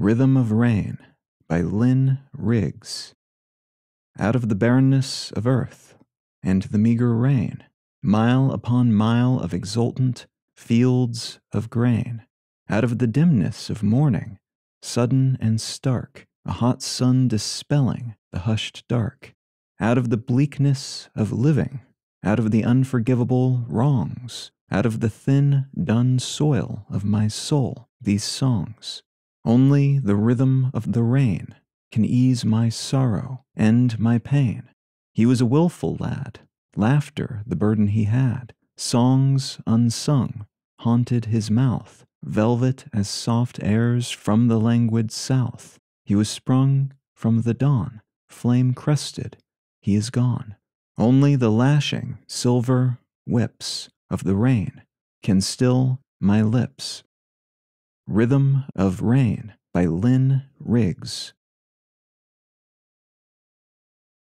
Rhythm of Rain by Lynn Riggs. Out of the barrenness of earth and the meager rain, mile upon mile of exultant fields of grain, out of the dimness of morning, sudden and stark, a hot sun dispelling the hushed dark, out of the bleakness of living, out of the unforgivable wrongs, out of the thin, dun soil of my soul, these songs only the rhythm of the rain can ease my sorrow and my pain. He was a wilful lad, laughter the burden he had, songs unsung haunted his mouth, velvet as soft airs from the languid south. He was sprung from the dawn, flame crested, he is gone. Only the lashing silver whips of the rain can still my lips Rhythm of Rain by Lynn Riggs.